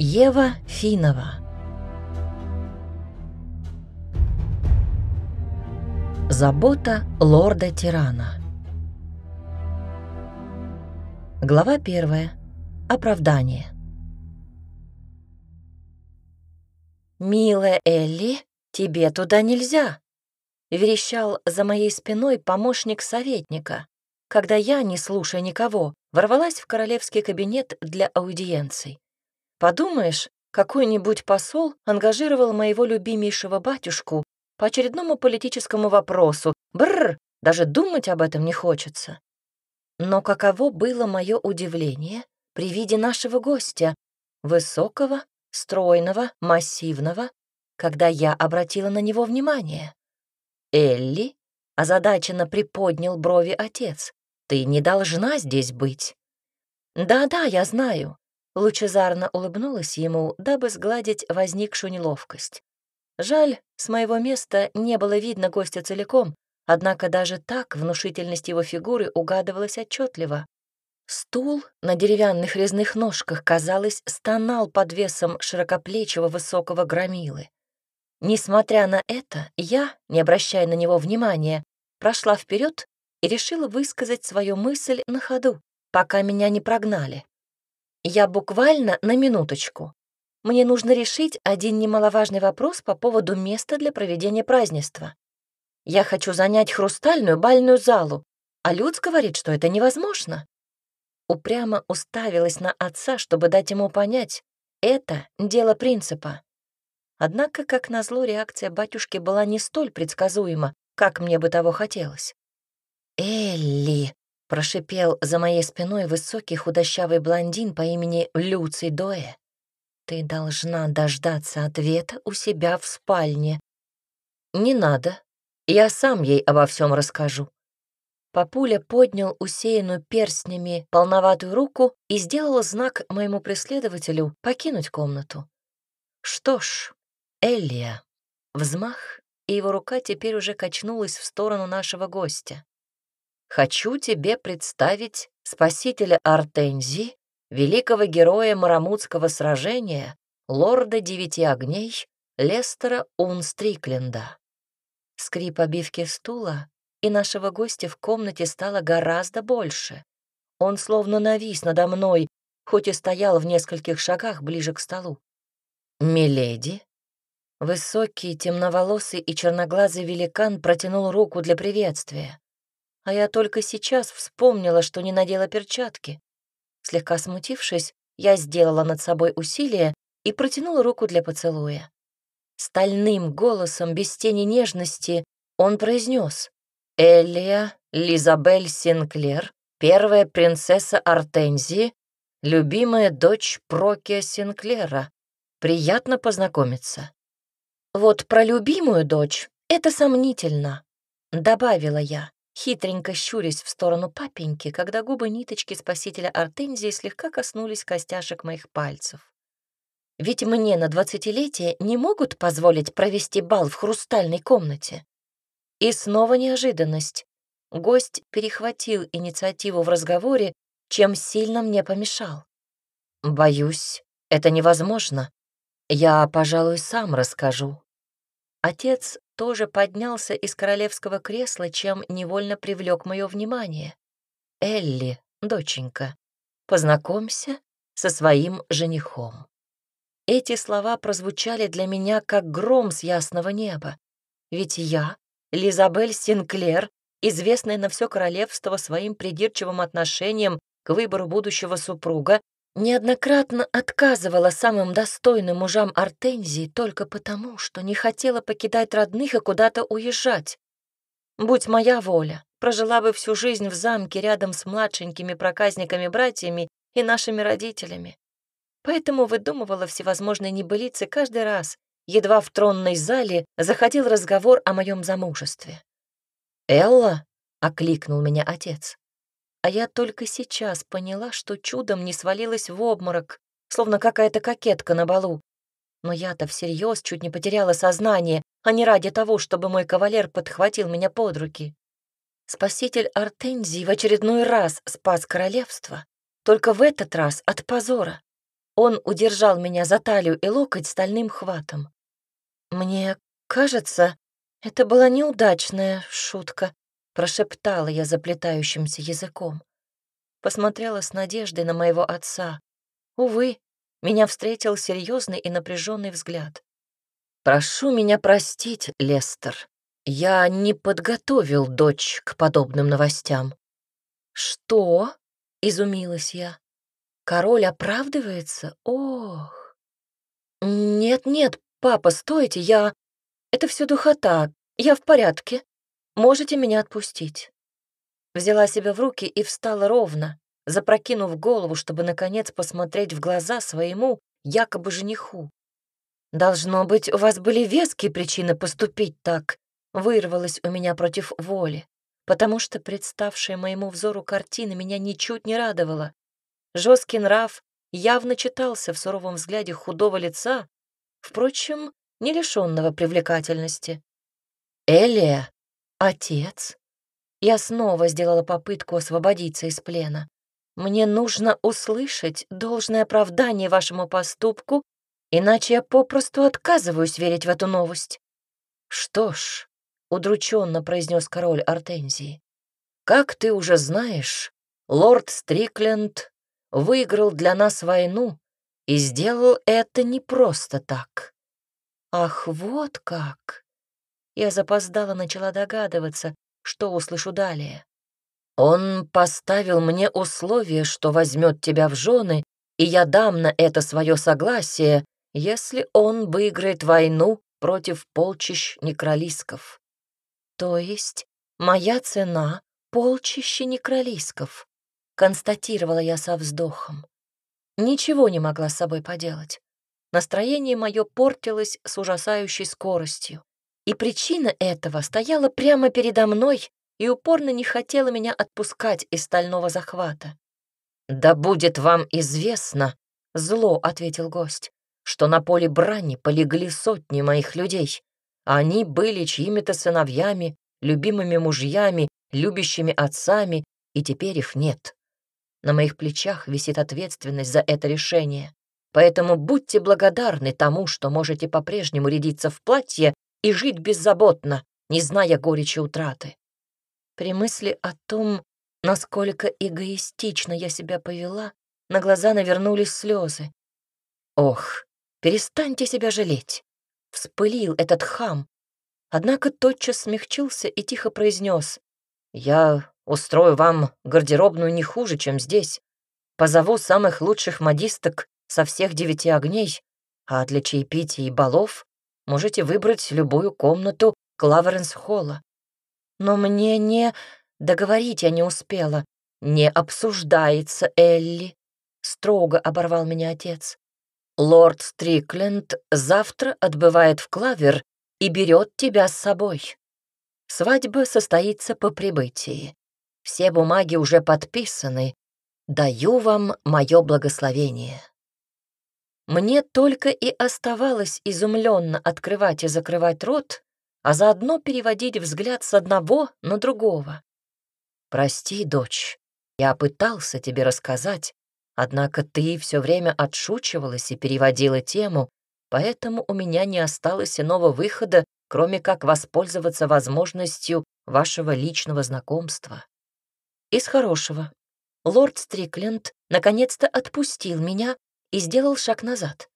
Ева Финова Забота лорда-тирана Глава первая. Оправдание. «Милая Элли, тебе туда нельзя!» — верещал за моей спиной помощник советника, когда я, не слушая никого, ворвалась в королевский кабинет для аудиенций. Подумаешь, какой-нибудь посол ангажировал моего любимейшего батюшку по очередному политическому вопросу. Бррр, даже думать об этом не хочется. Но каково было мое удивление при виде нашего гостя, высокого, стройного, массивного, когда я обратила на него внимание. «Элли?» — озадаченно приподнял брови отец. «Ты не должна здесь быть». «Да-да, я знаю. Лучезарно улыбнулась ему, дабы сгладить возникшую неловкость. Жаль, с моего места не было видно гостя целиком, однако даже так внушительность его фигуры угадывалась отчетливо. Стул на деревянных резных ножках, казалось, стонал под весом широкоплечего высокого громилы. Несмотря на это, я, не обращая на него внимания, прошла вперед и решила высказать свою мысль на ходу, пока меня не прогнали. Я буквально на минуточку. Мне нужно решить один немаловажный вопрос по поводу места для проведения празднества. Я хочу занять хрустальную бальную залу, а Люц говорит, что это невозможно. Упрямо уставилась на отца, чтобы дать ему понять, это дело принципа. Однако, как назло, реакция батюшки была не столь предсказуема, как мне бы того хотелось. «Элли!» Прошипел за моей спиной высокий худощавый блондин по имени Люций Доэ. «Ты должна дождаться ответа у себя в спальне». «Не надо. Я сам ей обо всем расскажу». Папуля поднял усеянную перстнями полноватую руку и сделал знак моему преследователю покинуть комнату. «Что ж, Элия». Взмах, и его рука теперь уже качнулась в сторону нашего гостя хочу тебе представить спасителя Артензи, великого героя Марамутского сражения, лорда Девяти Огней, Лестера Унстрикленда. Скрип обивки стула, и нашего гостя в комнате стало гораздо больше. Он словно навис надо мной, хоть и стоял в нескольких шагах ближе к столу. «Миледи?» Высокий, темноволосый и черноглазый великан протянул руку для приветствия а я только сейчас вспомнила, что не надела перчатки. Слегка смутившись, я сделала над собой усилие и протянула руку для поцелуя. Стальным голосом, без тени нежности, он произнес «Элия Лизабель Синклер, первая принцесса Артензии, любимая дочь Прокия Синклера. Приятно познакомиться». «Вот про любимую дочь это сомнительно», — добавила я хитренько щурясь в сторону папеньки, когда губы ниточки спасителя Артензии слегка коснулись костяшек моих пальцев. «Ведь мне на двадцатилетие не могут позволить провести бал в хрустальной комнате». И снова неожиданность. Гость перехватил инициативу в разговоре, чем сильно мне помешал. «Боюсь, это невозможно. Я, пожалуй, сам расскажу». Отец тоже поднялся из королевского кресла, чем невольно привлек мое внимание. «Элли, доченька, познакомься со своим женихом». Эти слова прозвучали для меня как гром с ясного неба. Ведь я, Лизабель Синклер, известная на все королевство своим придирчивым отношением к выбору будущего супруга, неоднократно отказывала самым достойным мужам Артензии только потому, что не хотела покидать родных и куда-то уезжать. Будь моя воля, прожила бы всю жизнь в замке рядом с младшенькими проказниками-братьями и нашими родителями. Поэтому выдумывала всевозможные небылицы каждый раз, едва в тронной зале заходил разговор о моем замужестве. «Элла?» — окликнул меня отец. А я только сейчас поняла, что чудом не свалилась в обморок, словно какая-то кокетка на балу. Но я-то всерьез чуть не потеряла сознание, а не ради того, чтобы мой кавалер подхватил меня под руки. Спаситель Артензии в очередной раз спас королевство, только в этот раз от позора. Он удержал меня за талию и локоть стальным хватом. Мне кажется, это была неудачная шутка, прошептала я заплетающимся языком. Посмотрела с надеждой на моего отца. Увы, меня встретил серьезный и напряженный взгляд. «Прошу меня простить, Лестер. Я не подготовил дочь к подобным новостям». «Что?» — изумилась я. «Король оправдывается? Ох!» «Нет-нет, папа, стойте, я... Это все духота, я в порядке». «Можете меня отпустить». Взяла себя в руки и встала ровно, запрокинув голову, чтобы, наконец, посмотреть в глаза своему якобы жениху. «Должно быть, у вас были веские причины поступить так», вырвалась у меня против воли, потому что представшая моему взору картина меня ничуть не радовала. Жесткий нрав явно читался в суровом взгляде худого лица, впрочем, не лишенного привлекательности. «Элия!» Отец? Я снова сделала попытку освободиться из плена. Мне нужно услышать должное оправдание вашему поступку, иначе я попросту отказываюсь верить в эту новость. Что ж, удрученно произнес король Артензии. Как ты уже знаешь, лорд Стрикленд выиграл для нас войну и сделал это не просто так. Ах, вот как! я запоздала начала догадываться, что услышу далее. «Он поставил мне условие, что возьмет тебя в жены, и я дам на это свое согласие, если он выиграет войну против полчищ некролисков». «То есть моя цена — полчище некролисков», — констатировала я со вздохом. Ничего не могла с собой поделать. Настроение мое портилось с ужасающей скоростью. И причина этого стояла прямо передо мной и упорно не хотела меня отпускать из стального захвата. «Да будет вам известно», — зло ответил гость, «что на поле брани полегли сотни моих людей. Они были чьими-то сыновьями, любимыми мужьями, любящими отцами, и теперь их нет. На моих плечах висит ответственность за это решение. Поэтому будьте благодарны тому, что можете по-прежнему рядиться в платье и жить беззаботно, не зная горечи утраты. При мысли о том, насколько эгоистично я себя повела, на глаза навернулись слезы. Ох, перестаньте себя жалеть. Вспылил этот хам. Однако тотчас смягчился и тихо произнес. Я устрою вам гардеробную не хуже, чем здесь. Позову самых лучших модисток со всех девяти огней, а для чаепития и балов Можете выбрать любую комнату Клаверенс-холла. Но мне не... Договорить я не успела. Не обсуждается, Элли. Строго оборвал меня отец. Лорд Стрикленд завтра отбывает в Клавер и берет тебя с собой. Свадьба состоится по прибытии. Все бумаги уже подписаны. Даю вам мое благословение. Мне только и оставалось изумленно открывать и закрывать рот, а заодно переводить взгляд с одного на другого. «Прости, дочь, я пытался тебе рассказать, однако ты все время отшучивалась и переводила тему, поэтому у меня не осталось иного выхода, кроме как воспользоваться возможностью вашего личного знакомства. Из хорошего. Лорд Стрикленд наконец-то отпустил меня и сделал шаг назад.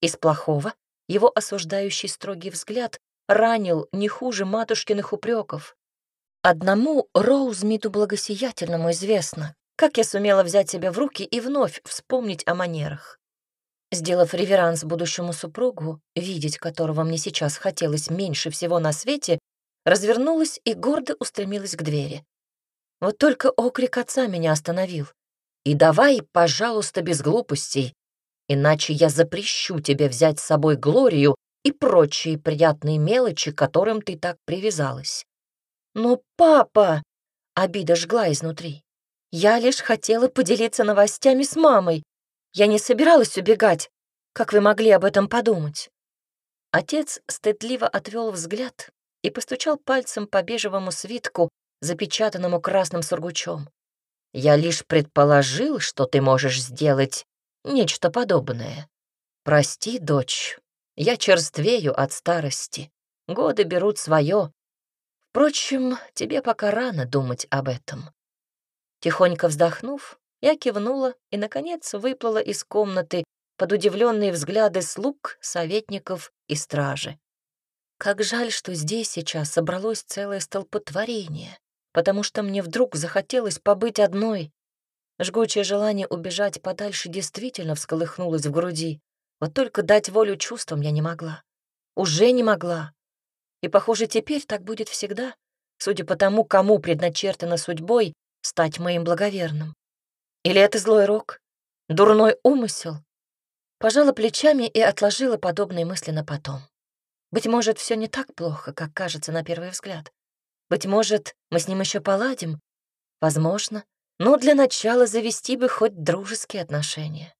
Из плохого его осуждающий строгий взгляд ранил не хуже матушкиных упреков. Одному Роузмиту Благосиятельному известно, как я сумела взять себя в руки и вновь вспомнить о манерах. Сделав реверанс будущему супругу, видеть которого мне сейчас хотелось меньше всего на свете, развернулась и гордо устремилась к двери. Вот только окрик отца меня остановил. «И давай, пожалуйста, без глупостей иначе я запрещу тебе взять с собой Глорию и прочие приятные мелочи, к которым ты так привязалась. Но, папа, обида жгла изнутри. Я лишь хотела поделиться новостями с мамой. Я не собиралась убегать. Как вы могли об этом подумать? Отец стыдливо отвел взгляд и постучал пальцем по бежевому свитку, запечатанному красным сургучом. «Я лишь предположил, что ты можешь сделать нечто подобное. «Прости, дочь, я черствею от старости. Годы берут свое. Впрочем, тебе пока рано думать об этом». Тихонько вздохнув, я кивнула и, наконец, выплыла из комнаты под удивленные взгляды слуг, советников и стражи. Как жаль, что здесь сейчас собралось целое столпотворение, потому что мне вдруг захотелось побыть одной, Жгучее желание убежать подальше действительно всколыхнулось в груди. Вот только дать волю чувствам я не могла. Уже не могла. И, похоже, теперь так будет всегда, судя по тому, кому предначертано судьбой стать моим благоверным. Или это злой рок? Дурной умысел? Пожала плечами и отложила подобные мысли на потом. Быть может, все не так плохо, как кажется на первый взгляд. Быть может, мы с ним еще поладим. Возможно. Но для начала завести бы хоть дружеские отношения.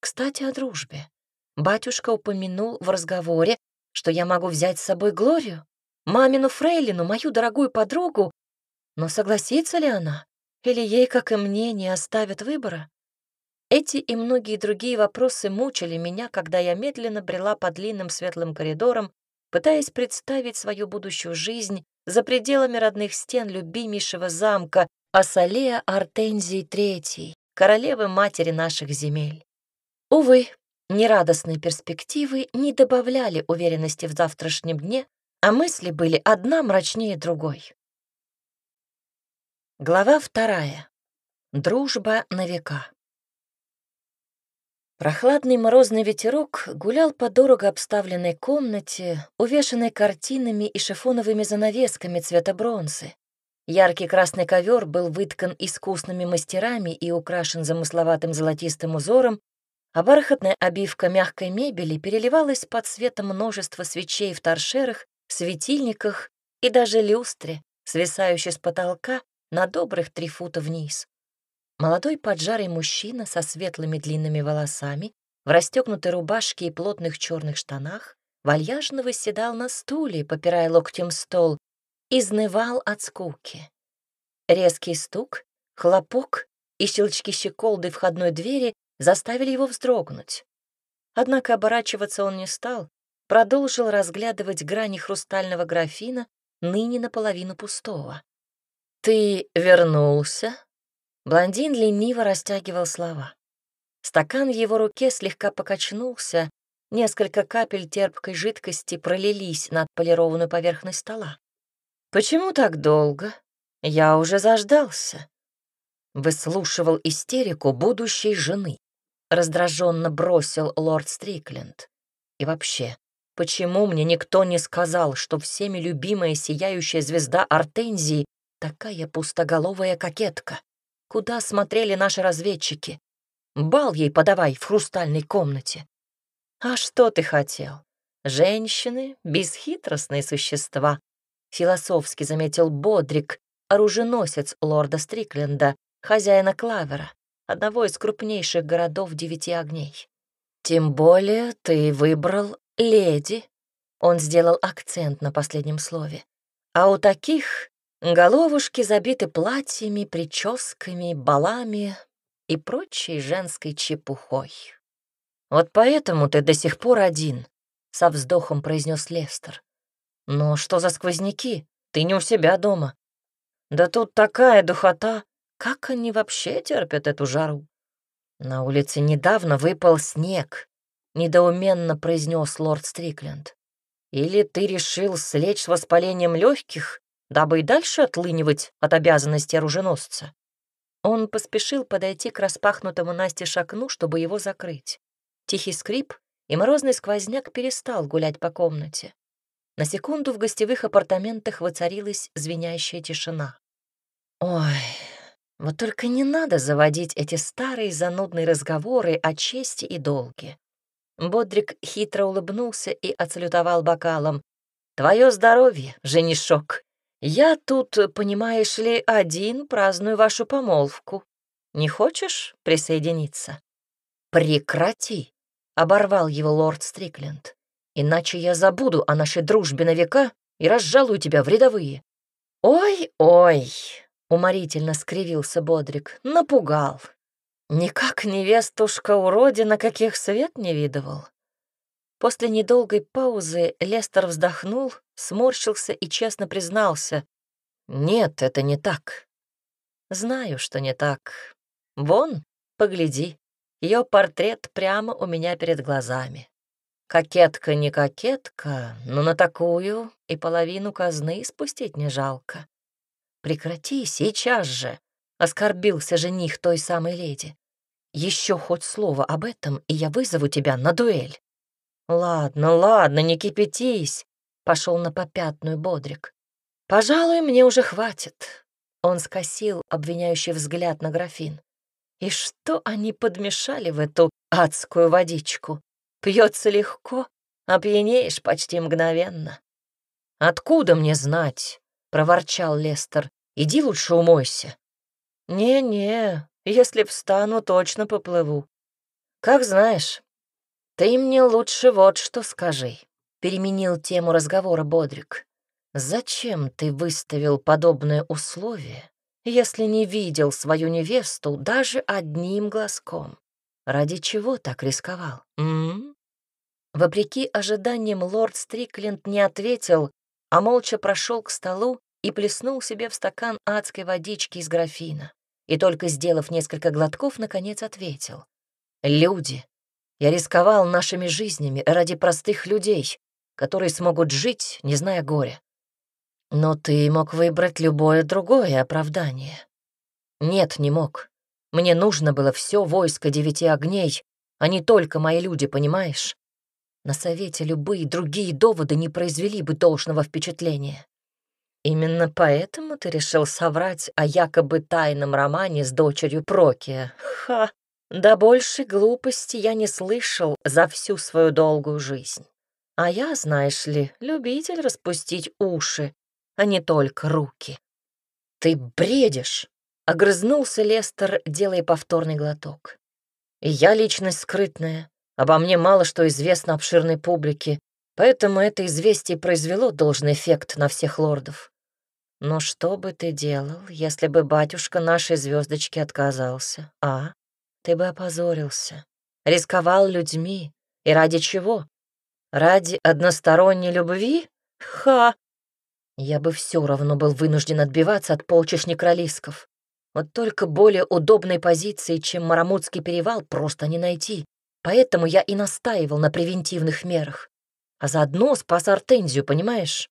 Кстати, о дружбе. Батюшка упомянул в разговоре, что я могу взять с собой Глорию, мамину фрейлину, мою дорогую подругу. Но согласится ли она? Или ей, как и мне, не оставят выбора? Эти и многие другие вопросы мучили меня, когда я медленно брела по длинным светлым коридорам, пытаясь представить свою будущую жизнь за пределами родных стен любимейшего замка, Асалия Артензии III, королевы матери наших земель. Увы, нерадостные перспективы не добавляли уверенности в завтрашнем дне, а мысли были одна мрачнее другой. Глава вторая. Дружба на века. Прохладный морозный ветерок гулял по дорого обставленной комнате, увешанной картинами и шифоновыми занавесками цвета бронзы. Яркий красный ковер был выткан искусными мастерами и украшен замысловатым золотистым узором, а бархатная обивка мягкой мебели переливалась под светом множества свечей в торшерах, светильниках и даже люстре, свисающей с потолка на добрых три фута вниз. Молодой поджарый мужчина со светлыми длинными волосами, в расстегнутой рубашке и плотных черных штанах, вальяжно выседал на стуле, попирая локтем стол, изнывал от скуки. Резкий стук, хлопок и щелчки щеколды входной двери заставили его вздрогнуть. Однако оборачиваться он не стал, продолжил разглядывать грани хрустального графина, ныне наполовину пустого. «Ты вернулся?» Блондин лениво растягивал слова. Стакан в его руке слегка покачнулся, несколько капель терпкой жидкости пролились на отполированную поверхность стола. «Почему так долго? Я уже заждался». Выслушивал истерику будущей жены. Раздраженно бросил лорд Стрикленд. И вообще, почему мне никто не сказал, что всеми любимая сияющая звезда Артензии такая пустоголовая кокетка? Куда смотрели наши разведчики? Бал ей подавай в хрустальной комнате. А что ты хотел? Женщины — бесхитростные существа, философски заметил Бодрик, оруженосец лорда Стрикленда, хозяина Клавера, одного из крупнейших городов Девяти Огней. «Тем более ты выбрал леди», — он сделал акцент на последнем слове. «А у таких головушки забиты платьями, прическами, балами и прочей женской чепухой. Вот поэтому ты до сих пор один», — со вздохом произнес Лестер. «Но что за сквозняки? Ты не у себя дома». «Да тут такая духота! Как они вообще терпят эту жару?» «На улице недавно выпал снег», — недоуменно произнес лорд Стрикленд. «Или ты решил слечь с воспалением легких, дабы и дальше отлынивать от обязанности оруженосца?» Он поспешил подойти к распахнутому Насте шакну, чтобы его закрыть. Тихий скрип, и морозный сквозняк перестал гулять по комнате. На секунду в гостевых апартаментах воцарилась звенящая тишина. «Ой, вот только не надо заводить эти старые занудные разговоры о чести и долге». Бодрик хитро улыбнулся и отсалютовал бокалом. «Твое здоровье, женишок. Я тут, понимаешь ли, один праздную вашу помолвку. Не хочешь присоединиться?» «Прекрати!» — оборвал его лорд Стрикленд. Иначе я забуду о нашей дружбе на века и разжалую тебя в рядовые». «Ой-ой!» — уморительно скривился Бодрик. «Напугал. Никак невестушка-уродина, каких свет не видывал». После недолгой паузы Лестер вздохнул, сморщился и честно признался. «Нет, это не так». «Знаю, что не так. Вон, погляди, ее портрет прямо у меня перед глазами». Кокетка не кокетка, но на такую и половину казны спустить не жалко. Прекрати сейчас же, оскорбился жених той самой леди. Еще хоть слово об этом, и я вызову тебя на дуэль. Ладно, ладно, не кипятись, пошел на попятную бодрик. Пожалуй, мне уже хватит. Он скосил обвиняющий взгляд на графин. И что они подмешали в эту адскую водичку? Пьется легко, опьянеешь а почти мгновенно. «Откуда мне знать?» — проворчал Лестер. «Иди лучше умойся». «Не-не, если встану, точно поплыву». «Как знаешь, ты мне лучше вот что скажи», — переменил тему разговора Бодрик. «Зачем ты выставил подобное условие, если не видел свою невесту даже одним глазком? Ради чего так рисковал?» М -м? Вопреки ожиданиям лорд Стрикленд не ответил, а молча прошел к столу и плеснул себе в стакан адской водички из графина. И только сделав несколько глотков, наконец ответил. «Люди. Я рисковал нашими жизнями ради простых людей, которые смогут жить, не зная горя. Но ты мог выбрать любое другое оправдание». «Нет, не мог. Мне нужно было все войско девяти огней, а не только мои люди, понимаешь? На совете любые другие доводы не произвели бы должного впечатления. Именно поэтому ты решил соврать о якобы тайном романе с дочерью Прокия. Ха! Да больше глупости я не слышал за всю свою долгую жизнь. А я, знаешь ли, любитель распустить уши, а не только руки. Ты бредишь! Огрызнулся Лестер, делая повторный глоток. Я личность скрытная, Обо мне мало что известно обширной публике, поэтому это известие произвело должный эффект на всех лордов. Но что бы ты делал, если бы батюшка нашей звездочки отказался, а? Ты бы опозорился, рисковал людьми. И ради чего? Ради односторонней любви? Ха! Я бы все равно был вынужден отбиваться от полчищ кролисков. Вот только более удобной позиции, чем Марамутский перевал, просто не найти. Поэтому я и настаивал на превентивных мерах. А заодно спас Артензию, понимаешь?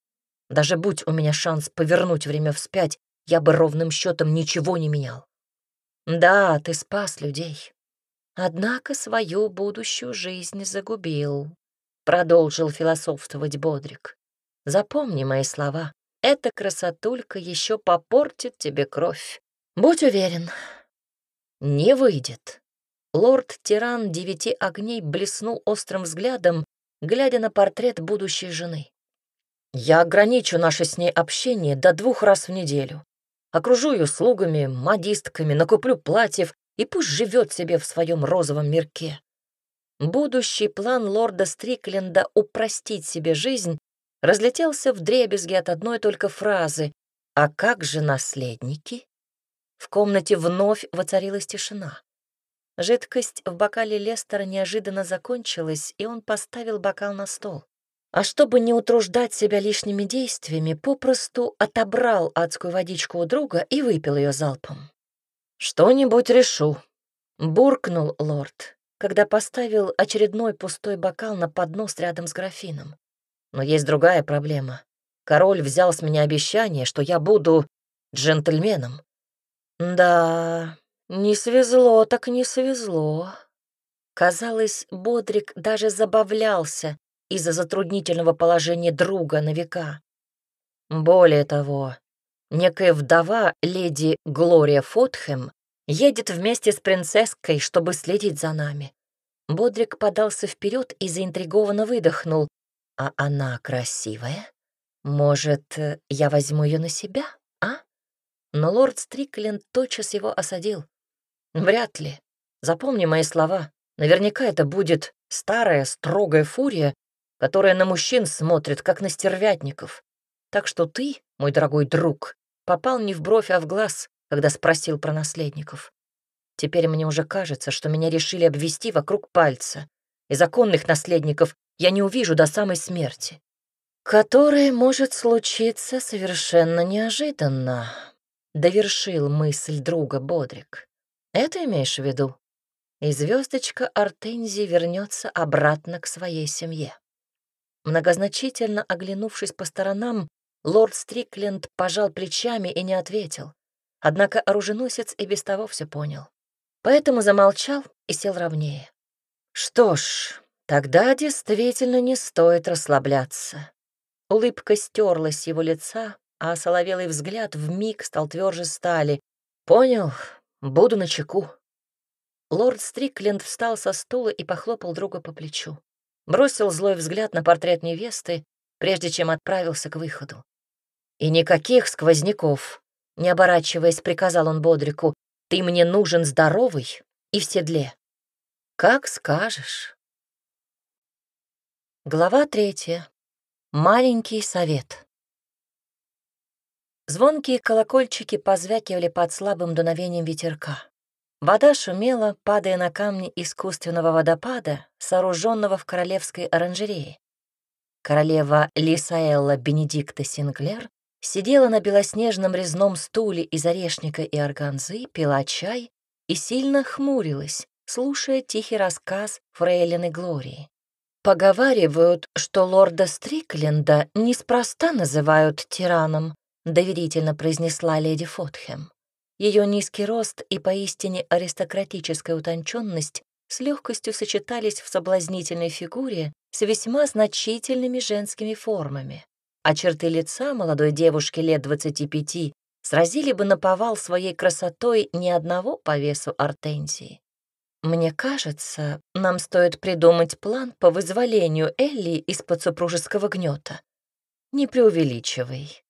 Даже будь у меня шанс повернуть время вспять, я бы ровным счетом ничего не менял. Да, ты спас людей. Однако свою будущую жизнь загубил, — продолжил философствовать Бодрик. Запомни мои слова. Эта красотулька еще попортит тебе кровь. Будь уверен, не выйдет. Лорд-тиран девяти огней блеснул острым взглядом, глядя на портрет будущей жены. «Я ограничу наше с ней общение до двух раз в неделю. Окружу ее слугами, модистками, накуплю платьев, и пусть живет себе в своем розовом мирке». Будущий план лорда Стрикленда упростить себе жизнь разлетелся в дребезги от одной только фразы «А как же наследники?» В комнате вновь воцарилась тишина. Жидкость в бокале Лестера неожиданно закончилась, и он поставил бокал на стол. А чтобы не утруждать себя лишними действиями, попросту отобрал адскую водичку у друга и выпил ее залпом. «Что-нибудь решу», — буркнул лорд, когда поставил очередной пустой бокал на поднос рядом с графином. «Но есть другая проблема. Король взял с меня обещание, что я буду джентльменом». «Да...» Не свезло, так не свезло. Казалось, Бодрик даже забавлялся из-за затруднительного положения друга на века. Более того, некая вдова, леди Глория Фотхэм, едет вместе с принцесской, чтобы следить за нами. Бодрик подался вперед и заинтригованно выдохнул. «А она красивая? Может, э, я возьму ее на себя, а?» Но лорд Стрикленд тотчас его осадил. Вряд ли. Запомни мои слова. Наверняка это будет старая, строгая фурия, которая на мужчин смотрит, как на стервятников. Так что ты, мой дорогой друг, попал не в бровь, а в глаз, когда спросил про наследников. Теперь мне уже кажется, что меня решили обвести вокруг пальца, и законных наследников я не увижу до самой смерти. Которая может случиться совершенно неожиданно, — довершил мысль друга Бодрик. Это имеешь в виду? И звездочка Артензии вернется обратно к своей семье. Многозначительно оглянувшись по сторонам, лорд Стрикленд пожал плечами и не ответил. Однако оруженосец и без того все понял. Поэтому замолчал и сел ровнее. «Что ж, тогда действительно не стоит расслабляться». Улыбка стерлась с его лица, а соловелый взгляд в миг стал тверже стали. «Понял, «Буду на чеку. Лорд Стрикленд встал со стула и похлопал друга по плечу. Бросил злой взгляд на портрет невесты, прежде чем отправился к выходу. «И никаких сквозняков!» — не оборачиваясь, приказал он Бодрику. «Ты мне нужен здоровый и в седле». «Как скажешь». Глава третья. Маленький совет. Звонкие колокольчики позвякивали под слабым дуновением ветерка. Вода шумела, падая на камни искусственного водопада, сооруженного в королевской оранжерее. Королева Лисаэлла Бенедикта Синглер сидела на белоснежном резном стуле из орешника и органзы, пила чай и сильно хмурилась, слушая тихий рассказ Фрейлины Глории. Поговаривают, что лорда Стрикленда неспроста называют тираном, — доверительно произнесла леди Фотхем. Ее низкий рост и поистине аристократическая утонченность с легкостью сочетались в соблазнительной фигуре с весьма значительными женскими формами, а черты лица молодой девушки лет 25 сразили бы наповал своей красотой ни одного по весу артензии. «Мне кажется, нам стоит придумать план по вызволению Элли из-под супружеского гнета. Не преувеличивай»,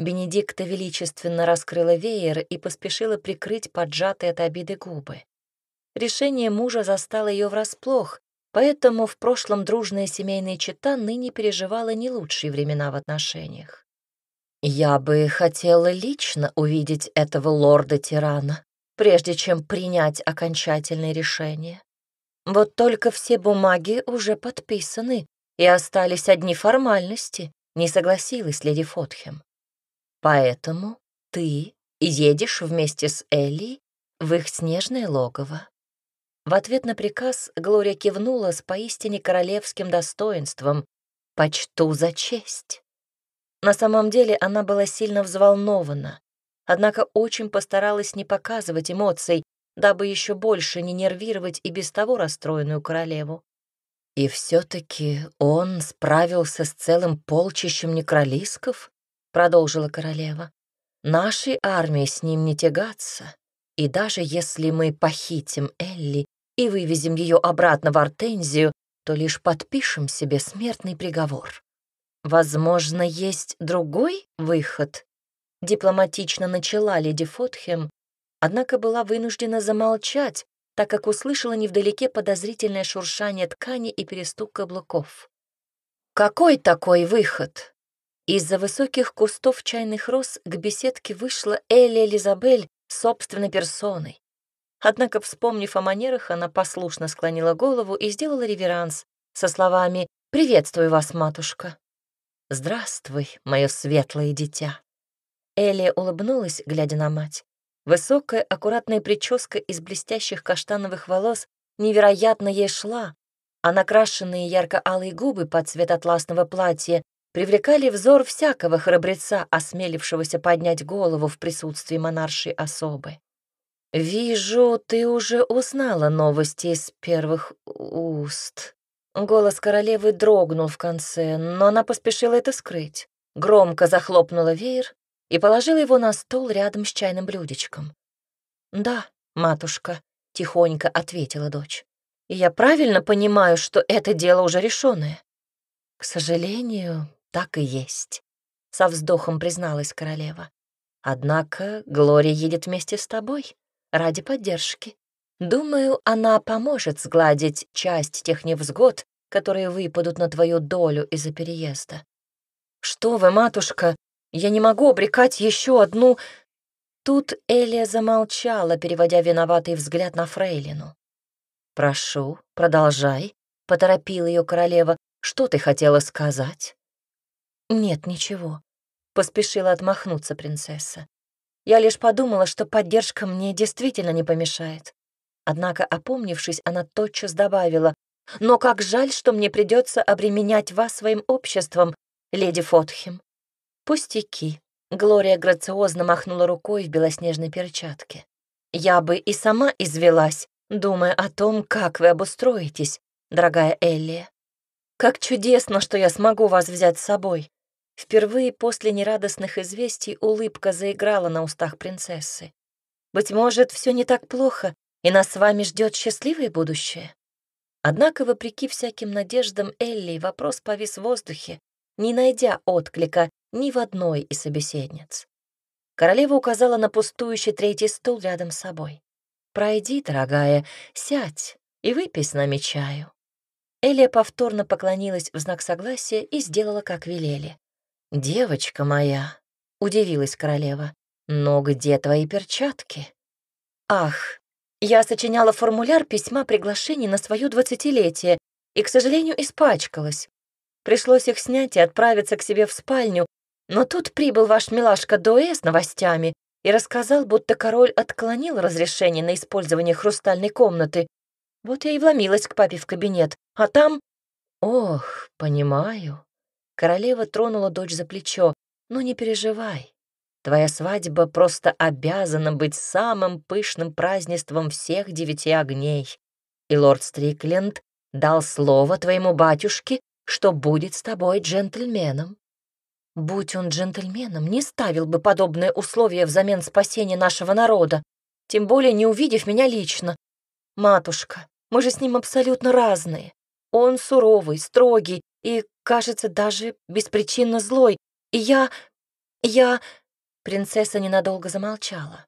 Бенедикта величественно раскрыла веер и поспешила прикрыть поджатые от обиды губы. Решение мужа застало ее врасплох, поэтому в прошлом дружная семейная чета ныне переживала не лучшие времена в отношениях. «Я бы хотела лично увидеть этого лорда-тирана, прежде чем принять окончательное решение. Вот только все бумаги уже подписаны, и остались одни формальности», — не согласилась леди Фотхем. Поэтому ты едешь вместе с Элли в их снежное логово. В ответ на приказ Глория кивнула с поистине королевским достоинством. «Почту за честь». На самом деле она была сильно взволнована, однако очень постаралась не показывать эмоций, дабы еще больше не нервировать и без того расстроенную королеву. И все-таки он справился с целым полчищем некролисков? — продолжила королева. «Нашей армии с ним не тягаться, и даже если мы похитим Элли и вывезем ее обратно в Артензию, то лишь подпишем себе смертный приговор. Возможно, есть другой выход?» Дипломатично начала леди Фотхем, однако была вынуждена замолчать, так как услышала невдалеке подозрительное шуршание ткани и перестук каблуков. «Какой такой выход?» Из-за высоких кустов чайных роз к беседке вышла Элли Элизабель собственной персоной. Однако, вспомнив о манерах, она послушно склонила голову и сделала реверанс со словами «Приветствую вас, матушка». «Здравствуй, мое светлое дитя». Элли улыбнулась, глядя на мать. Высокая, аккуратная прическа из блестящих каштановых волос невероятно ей шла, а накрашенные ярко-алые губы под цвет атласного платья привлекали взор всякого храбреца, осмелившегося поднять голову в присутствии монаршей особы. «Вижу, ты уже узнала новости из первых уст». Голос королевы дрогнул в конце, но она поспешила это скрыть. Громко захлопнула веер и положила его на стол рядом с чайным блюдечком. «Да, матушка», — тихонько ответила дочь. И «Я правильно понимаю, что это дело уже решенное?» «К сожалению, «Так и есть», — со вздохом призналась королева. «Однако Глория едет вместе с тобой ради поддержки. Думаю, она поможет сгладить часть тех невзгод, которые выпадут на твою долю из-за переезда». «Что вы, матушка, я не могу обрекать еще одну...» Тут Элия замолчала, переводя виноватый взгляд на Фрейлину. «Прошу, продолжай», — поторопила ее королева. «Что ты хотела сказать?» «Нет, ничего», — поспешила отмахнуться принцесса. «Я лишь подумала, что поддержка мне действительно не помешает». Однако, опомнившись, она тотчас добавила, «Но как жаль, что мне придется обременять вас своим обществом, леди Фотхем». «Пустяки», — Глория грациозно махнула рукой в белоснежной перчатке. «Я бы и сама извелась, думая о том, как вы обустроитесь, дорогая Элли. Как чудесно, что я смогу вас взять с собой. Впервые после нерадостных известий улыбка заиграла на устах принцессы. «Быть может, все не так плохо, и нас с вами ждет счастливое будущее?» Однако, вопреки всяким надеждам Элли, вопрос повис в воздухе, не найдя отклика ни в одной из собеседниц. Королева указала на пустующий третий стул рядом с собой. «Пройди, дорогая, сядь и выпей с нами чаю». Элия повторно поклонилась в знак согласия и сделала, как велели. «Девочка моя», — удивилась королева, — «но где твои перчатки?» «Ах, я сочиняла формуляр письма приглашений на свое двадцатилетие и, к сожалению, испачкалась. Пришлось их снять и отправиться к себе в спальню, но тут прибыл ваш милашка Дуэ с новостями и рассказал, будто король отклонил разрешение на использование хрустальной комнаты. Вот я и вломилась к папе в кабинет, а там... Ох, понимаю. Королева тронула дочь за плечо. «Ну не переживай. Твоя свадьба просто обязана быть самым пышным празднеством всех девяти огней. И лорд Стрикленд дал слово твоему батюшке, что будет с тобой джентльменом. Будь он джентльменом, не ставил бы подобные условия взамен спасения нашего народа, тем более не увидев меня лично. Матушка, мы же с ним абсолютно разные. Он суровый, строгий, и, кажется, даже беспричинно злой. И я... я...» Принцесса ненадолго замолчала.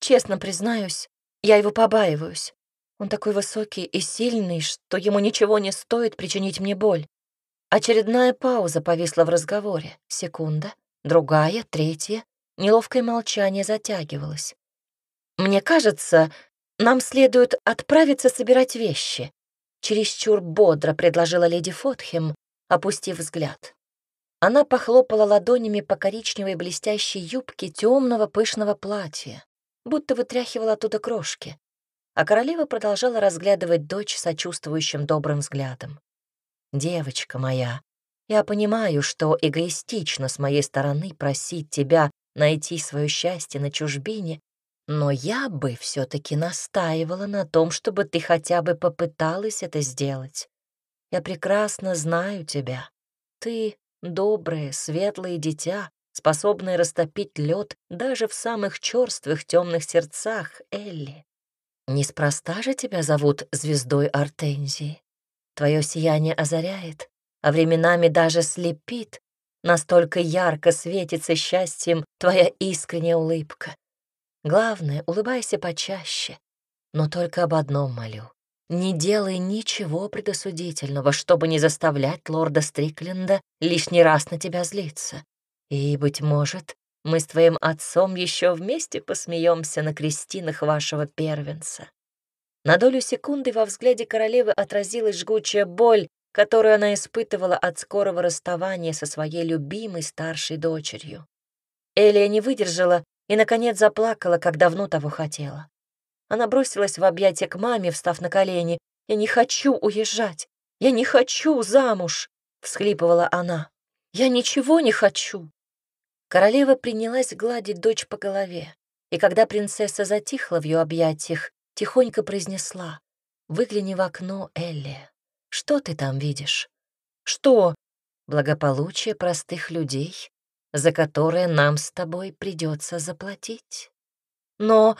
«Честно признаюсь, я его побаиваюсь. Он такой высокий и сильный, что ему ничего не стоит причинить мне боль». Очередная пауза повисла в разговоре. Секунда, другая, третья. Неловкое молчание затягивалось. «Мне кажется, нам следует отправиться собирать вещи», чересчур бодро предложила леди Фотхем, опустив взгляд. Она похлопала ладонями по коричневой блестящей юбке темного пышного платья, будто вытряхивала оттуда крошки, а королева продолжала разглядывать дочь сочувствующим добрым взглядом. «Девочка моя, я понимаю, что эгоистично с моей стороны просить тебя найти свое счастье на чужбине, но я бы все-таки настаивала на том, чтобы ты хотя бы попыталась это сделать. Я прекрасно знаю тебя. Ты доброе, светлое дитя, способное растопить лед даже в самых черствых темных сердцах, Элли. Неспроста же тебя зовут звездой Артензии. Твое сияние озаряет, а временами даже слепит. Настолько ярко светится счастьем твоя искренняя улыбка. Главное, улыбайся почаще. Но только об одном молю. Не делай ничего предосудительного, чтобы не заставлять лорда Стрикленда лишний раз на тебя злиться. И, быть может, мы с твоим отцом еще вместе посмеемся на крестинах вашего первенца». На долю секунды во взгляде королевы отразилась жгучая боль, которую она испытывала от скорого расставания со своей любимой старшей дочерью. Элия не выдержала и, наконец, заплакала, как давно того хотела. Она бросилась в объятия к маме, встав на колени. «Я не хочу уезжать! Я не хочу замуж!» — всхлипывала она. «Я ничего не хочу!» Королева принялась гладить дочь по голове, и когда принцесса затихла в ее объятиях, тихонько произнесла «Выгляни в окно, Элли. Что ты там видишь?» «Что?» «Благополучие простых людей за которое нам с тобой придется заплатить. Но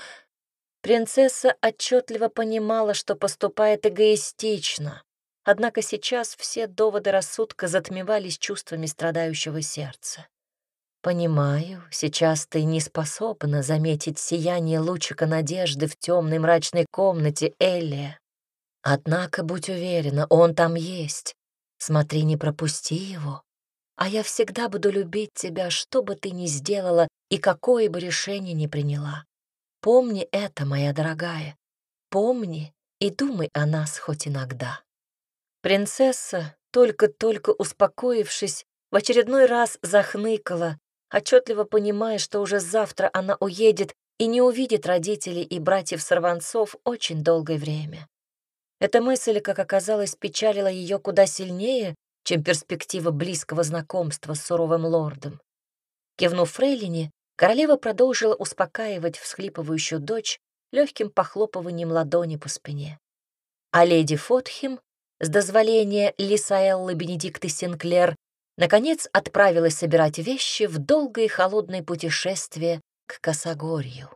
принцесса отчетливо понимала, что поступает эгоистично, однако сейчас все доводы рассудка затмевались чувствами страдающего сердца. Понимаю, сейчас ты не способна заметить сияние лучика надежды в темной мрачной комнате Элли. Однако будь уверена, он там есть. Смотри, не пропусти его а я всегда буду любить тебя, что бы ты ни сделала и какое бы решение ни приняла. Помни это, моя дорогая. Помни и думай о нас хоть иногда». Принцесса, только-только успокоившись, в очередной раз захныкала, отчетливо понимая, что уже завтра она уедет и не увидит родителей и братьев-сорванцов очень долгое время. Эта мысль, как оказалось, печалила ее куда сильнее, чем перспектива близкого знакомства с суровым лордом. Кивнув Фрейлине, королева продолжила успокаивать всхлипывающую дочь легким похлопыванием ладони по спине. А леди Фотхим, с дозволения Лисаэллы Бенедикты Синклер, наконец отправилась собирать вещи в долгое и холодное путешествие к Косогорью.